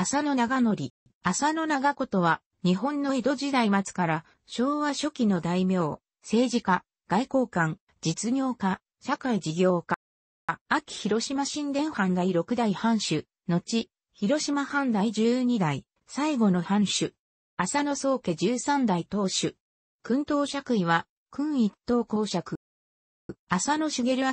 浅野長則。浅野長子とは、日本の江戸時代末から昭和初期の大名、政治家、外交官、実業家、社会事業家。秋広島神殿藩第六代藩主、後、広島藩第十二代、最後の藩主。浅野宗家十三代当主。君当爵位は、君一等公爵。浅野茂明、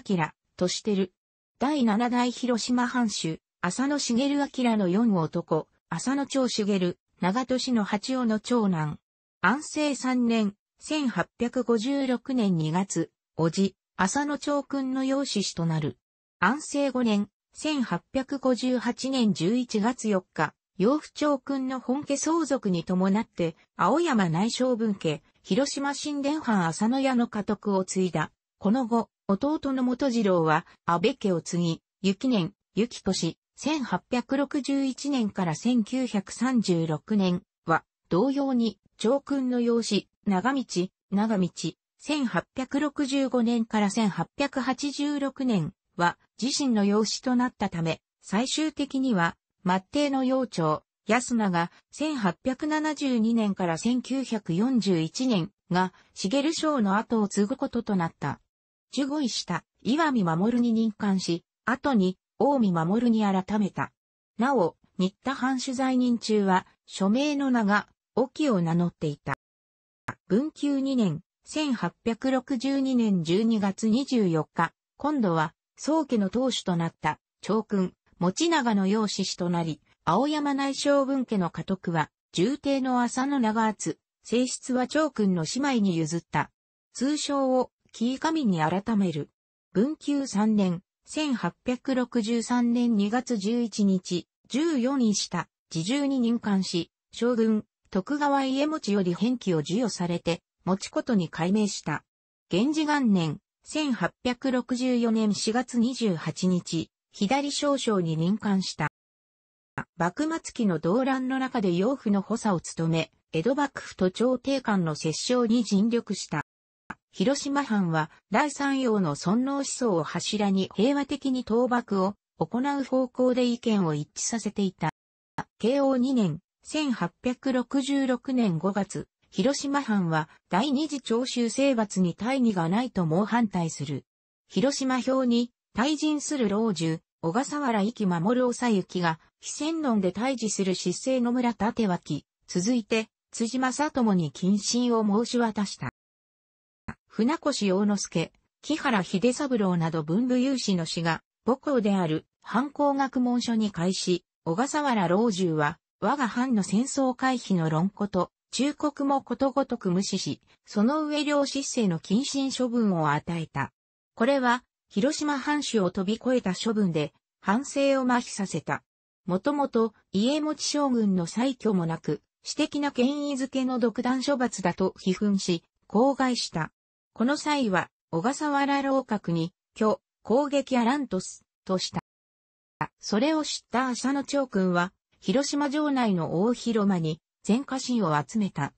としてる。第七代広島藩主、浅野茂明の四男、浅野長茂、長年の八尾の長男。安政三年、1856年2月、叔父、浅野長君の養子氏となる。安政五年、1858年11月4日、養父長君の本家相続に伴って、青山内省分家、広島新田藩浅野屋の家督を継いだ。この後、弟の元次郎は、安倍家を継ぎ、雪年、雪年、1861年から1936年は、同様に、長君の養子、長道、長道、1865年から1886年は、自身の養子となったため、最終的には、末帝の幼長、安永、1872年から1941年が、茂章の後を継ぐこととなった。受護した、岩見守に任官し、後に大見守に改めた。なお、新田藩主在任中は、署名の名が、沖を名乗っていた。文久2年、1862年12月24日、今度は、宗家の当主となった、長君、持長の養子子となり、青山内省文家の家督は、重帝の浅野長厚、性質は長君の姉妹に譲った。通称を、紀伊神に改める。文久3年、1863年2月11日、14位下、自重に任官し、将軍、徳川家持より返記を授与されて、持ちことに改名した。源氏元年、1864年4月28日、左少将に任官した。幕末期の動乱の中で養父の補佐を務め、江戸幕府と朝廷官の折衝に尽力した。広島藩は第三洋の尊王思想を柱に平和的に倒幕を行う方向で意見を一致させていた。慶応2年、1866年5月、広島藩は第二次徴収征伐に大義がないと猛反対する。広島表に退陣する老中、小笠原壱岐守ゆ行が、非戦論で退治する失勢野村立脇、続いて、辻正友に謹慎を申し渡した。船越洋之助、木原秀三郎など文武有志の死が、母校である、反抗学問所に開始、小笠原老中は、我が藩の戦争回避の論こと、忠告もことごとく無視し、その上両失政の謹慎処分を与えた。これは、広島藩主を飛び越えた処分で、反省を麻痺させた。もともと、家持将軍の再挙もなく、私的な権威づけの独断処罰だと批判し、口外した。この際は、小笠原楼閣に、巨、攻撃アラントス、とした。それを知った浅野長君は、広島城内の大広間に、全家臣を集めた。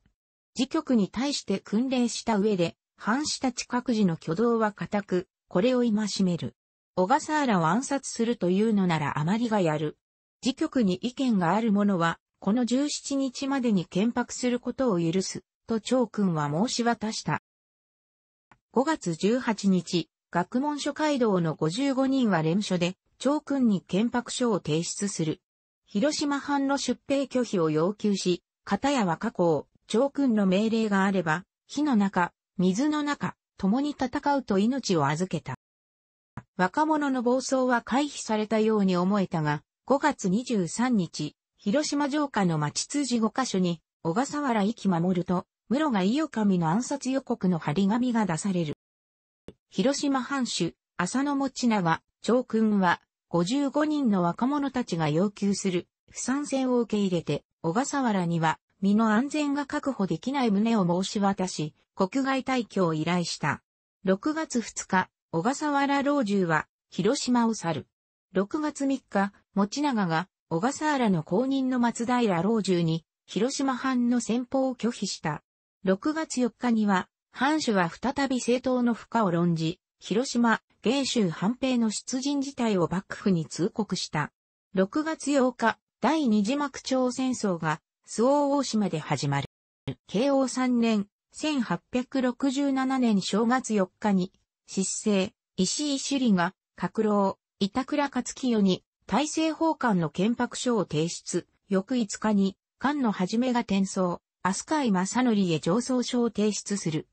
自局に対して訓練した上で、反士たち各自の挙動は固く、これを戒める。小笠原を暗殺するというのならあまりがやる。自局に意見がある者は、この17日までに建白することを許す、と長君は申し渡した。5月18日、学問所街道の55人は連署で、長君に憲白書を提出する。広島藩の出兵拒否を要求し、片や若を、長君の命令があれば、火の中、水の中、共に戦うと命を預けた。若者の暴走は回避されたように思えたが、5月23日、広島城下の町通じ5カ所に、小笠原行き守ると、室賀伊予神の暗殺予告の張り紙が出される。広島藩主、浅野持長、長君は、55人の若者たちが要求する、不参戦を受け入れて、小笠原には、身の安全が確保できない旨を申し渡し、国外退去を依頼した。6月2日、小笠原老中は、広島を去る。6月3日、持長が、小笠原の公認の松平老中に、広島藩の先方を拒否した。6月4日には、藩主は再び政党の負荷を論じ、広島、芸州藩兵の出陣事態を幕府に通告した。6月8日、第二次幕長戦争が、周防大島で始まる。慶応3年、1867年正月4日に、失政、石井首里が、閣老、板倉勝清に、大政奉還の憲白書を提出、翌5日に、官のはじめが転送、飛鳥井正則へ上奏書を提出する。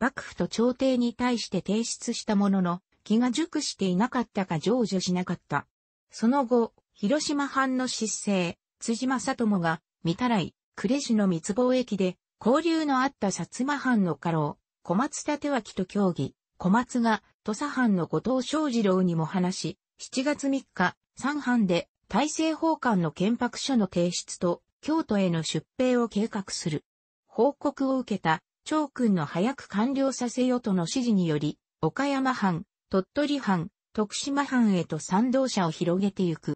幕府と朝廷に対して提出したものの、気が熟していなかったか成就しなかった。その後、広島藩の失政、辻正友が、御たらい、呉市の密貿易で、交流のあった薩摩藩の家老、小松立脇と協議、小松が、土佐藩の後藤昌二郎にも話し、7月3日、三藩で、大政奉還の憲白書の提出と、京都への出兵を計画する。報告を受けた、長君の早く完了させよとの指示により、岡山藩、鳥取藩、徳島藩へと賛同者を広げてゆく。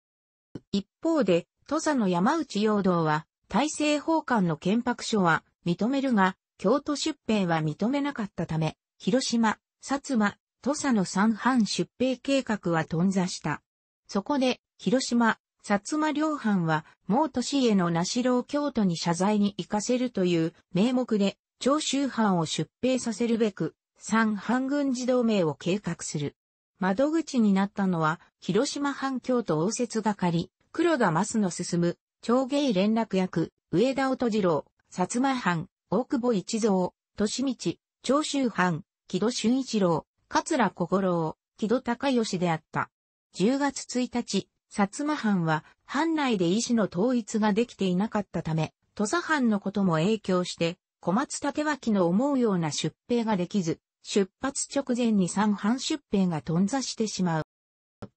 一方で、土佐の山内陽道は、大政奉還の憲白書は認めるが、京都出兵は認めなかったため、広島、薩摩、土佐の三藩出兵計画は頓挫した。そこで、広島、薩摩両藩は、毛都市への名城を京都に謝罪に行かせるという名目で、長州藩を出兵させるべく、三藩軍児同盟を計画する。窓口になったのは、広島藩京都応接係、黒田益の進む、長芸連絡役、上田音次郎、薩摩藩、大久保一蔵、利道、長州藩、木戸俊一郎、桂小五郎、木戸高義であった。10月1日、薩摩藩は、藩内で意思の統一ができていなかったため、土佐藩のことも影響して、小松立脇の思うような出兵ができず、出発直前に三藩出兵が頓挫してしまう。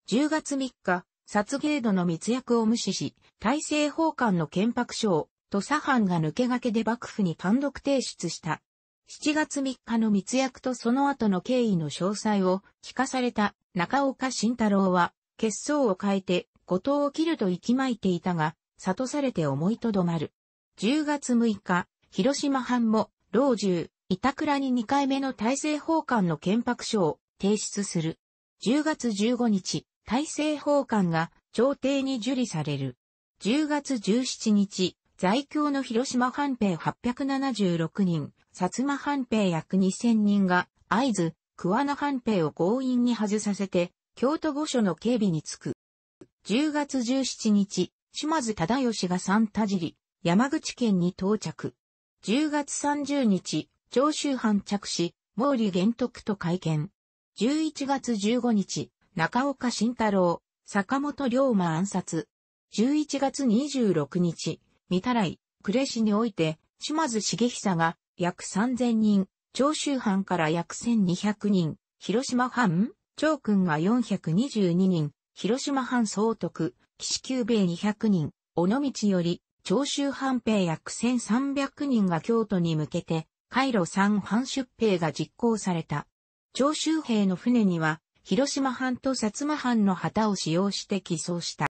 10月3日、殺芸度の密約を無視し、大政奉還の憲白書を土佐藩が抜け駆けで幕府に単独提出した。7月3日の密約とその後の経緯の詳細を聞かされた中岡慎太郎は、血相を変えて、後藤を切ると息巻いていたが、悟されて思いとどまる。10月6日、広島藩も、老中、板倉に2回目の大政奉還の憲白書を提出する。10月15日、大政奉還が朝廷に受理される。10月17日、在京の広島藩兵876人、薩摩藩兵約2000人が、合図、桑名藩兵を強引に外させて、京都御所の警備につく。10月17日、島津忠義が三田尻、山口県に到着。10月30日、長州藩着し、毛利玄徳と会見。11月15日、中岡慎太郎、坂本龍馬暗殺。11月26日、三田来、呉市において、島津重久が約3000人、長州藩から約1200人、広島藩長君が422人、広島藩総督、岸久兵衛200人、尾道より、長州藩兵約1300人が京都に向けて、回路三藩出兵が実行された。長州兵の船には、広島藩と薩摩藩の旗を使用して寄贈した。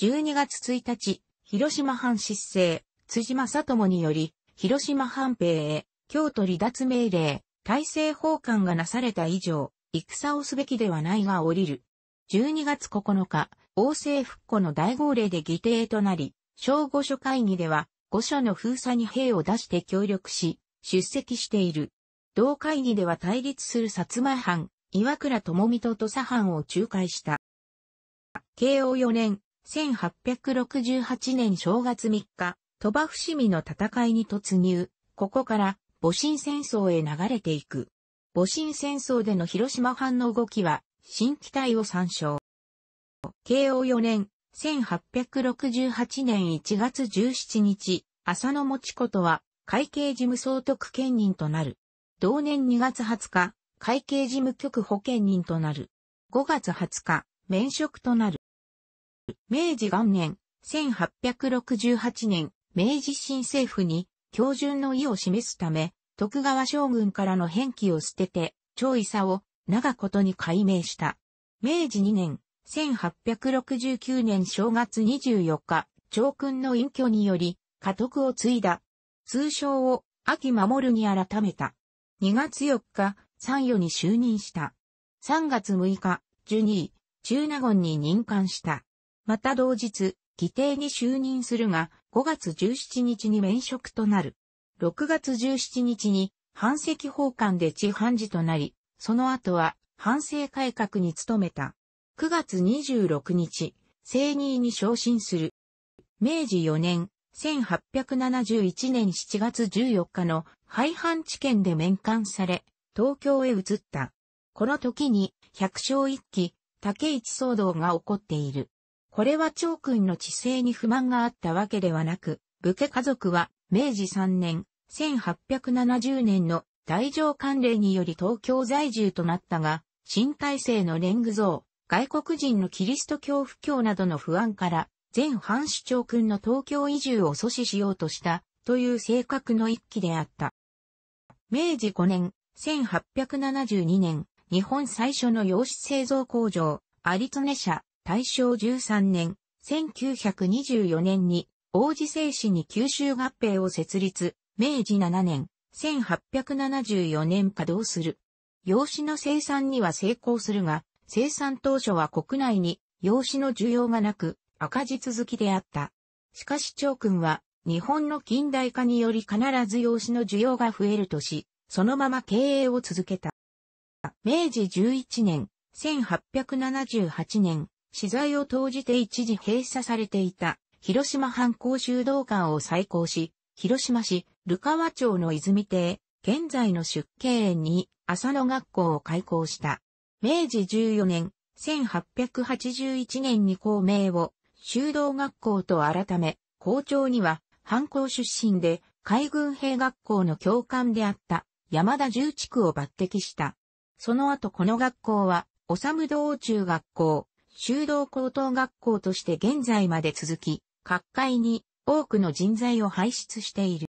12月1日、広島藩失政、辻正友により、広島藩兵へ、京都離脱命令、大政奉還がなされた以上、戦をすべきではないが降りる。12月9日、王政復古の大号令で議定となり、小御所会議では、御所の封鎖に兵を出して協力し、出席している。同会議では対立する薩摩藩、岩倉智美と土佐藩を仲介した。慶応4年、1868年正月3日、鳥羽伏見の戦いに突入、ここから戊辰戦争へ流れていく。戊辰戦争での広島藩の動きは、新機体を参照。慶応4年、1868年1月17日、浅野持子とは、会計事務総督兼任となる。同年2月20日、会計事務局保兼人となる。5月20日、免職となる。明治元年、1868年、明治新政府に、標準の意を示すため、徳川将軍からの返記を捨てて、長差を長ことに改名した。明治2年、1869年正月24日、長君の隠居により、家督を継いだ。通称を秋守に改めた。2月4日、参与に就任した。3月6日、ジュニー、中納言に任官した。また同日、規定に就任するが、5月17日に免職となる。6月17日に反石法官で地判事となり、その後は反政改革に努めた。9月26日、正義に昇進する。明治4年、1871年7月14日の廃藩置県で面官され、東京へ移った。この時に、百姓一揆、竹市騒動が起こっている。これは長君の知性に不満があったわけではなく、武家家族は明治3年、1870年の大乗関令により東京在住となったが、新体制のレング像、外国人のキリスト教不教などの不安から、前藩主長君の東京移住を阻止しようとした、という性格の一期であった。明治5年、1872年、日本最初の洋紙製造工場、有常社、大正13年、1924年に、王子製紙に九州合併を設立、明治7年、1874年稼働する。用紙の生産には成功するが、生産当初は国内に用紙の需要がなく赤字続きであった。しかし長君は日本の近代化により必ず用紙の需要が増えるとし、そのまま経営を続けた。明治11年、1878年、資材を投じて一時閉鎖されていた広島藩公衆道館を再興し、広島市カ川町の泉邸、現在の出家園に浅野学校を開校した。明治14年、1881年に校名を修道学校と改め、校長には藩校出身で海軍兵学校の教官であった山田重区を抜擢した。その後この学校は、おさむ道中学校、修道高等学校として現在まで続き、各界に多くの人材を輩出している。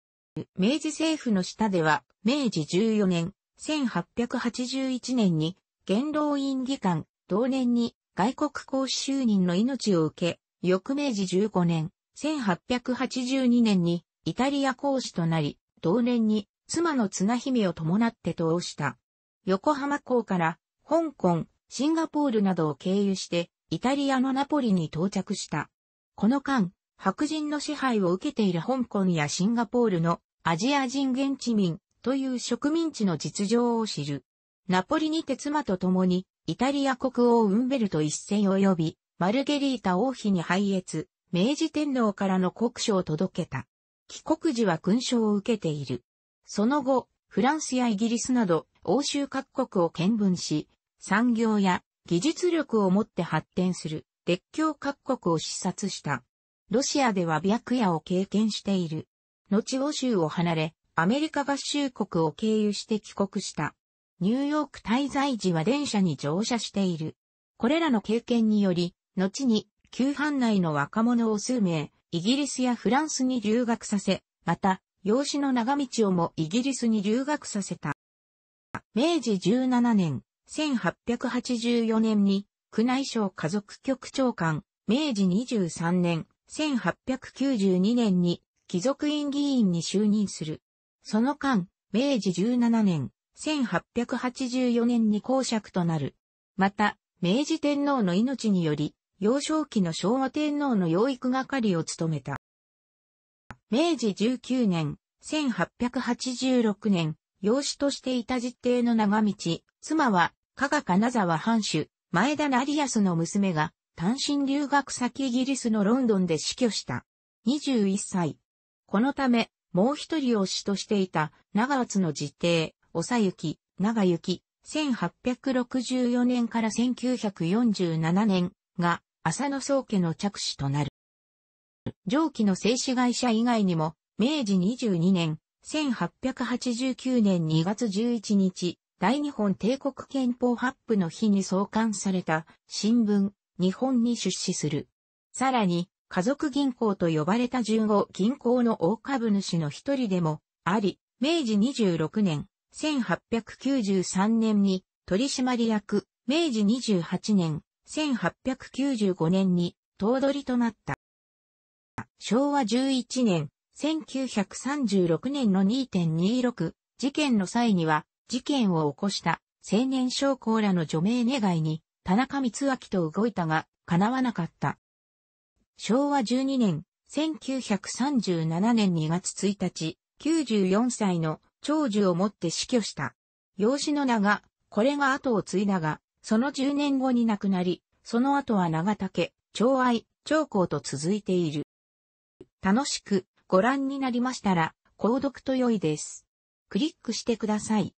明治政府の下では、明治14年、1881年に、元老院議官、同年に外国公使就任の命を受け、翌明治15年、1882年にイタリア公使となり、同年に妻の綱姫を伴って通した。横浜港から香港、シンガポールなどを経由してイタリアのナポリに到着した。この間、白人の支配を受けている香港やシンガポールのアジア人現地民という植民地の実情を知る。ナポリにて妻と共にイタリア国王ウンベルト一世及びマルゲリータ王妃に拝謁、明治天皇からの国書を届けた。帰国時は勲章を受けている。その後、フランスやイギリスなど欧州各国を見聞し、産業や技術力を持って発展する列強各国を視察した。ロシアでは白夜を経験している。後欧州を離れ、アメリカ合衆国を経由して帰国した。ニューヨーク滞在時は電車に乗車している。これらの経験により、後に、旧藩内の若者を数名、イギリスやフランスに留学させ、また、養子の長道をもイギリスに留学させた。明治17年、1884年に、宮内省家族局長官、明治23年、1892年に貴族院議員に就任する。その間、明治17年、1884年に公爵となる。また、明治天皇の命により、幼少期の昭和天皇の養育係を務めた。明治19年、1886年、養子としていた実定の長道、妻は、加賀金沢藩主、前田成康の娘が、単身留学先イギリスのロンドンで死去した。21歳。このため、もう一人を死としていた、長津の実弟、おさゆき、長き、1864年から1947年が、浅野宗家の着手となる。上記の製紙会社以外にも、明治22年、1889年2月11日、大日本帝国憲法発布の日に創刊された新聞、日本に出資する。さらに、家族銀行と呼ばれた順を、銀行の大株主の一人でもあり、明治26年、1893年に取締役、明治28年、1895年に頭取となった。昭和11年、1936年の2.26事件の際には、事件を起こした青年将校らの除名願いに田中光明と動いたが、叶わなかった。昭和12年、1937年2月1日、94歳の長寿をもって死去した。養子の名が、これが後を継いだが、その10年後に亡くなり、その後は長竹、長愛、長江と続いている。楽しくご覧になりましたら、購読と良いです。クリックしてください。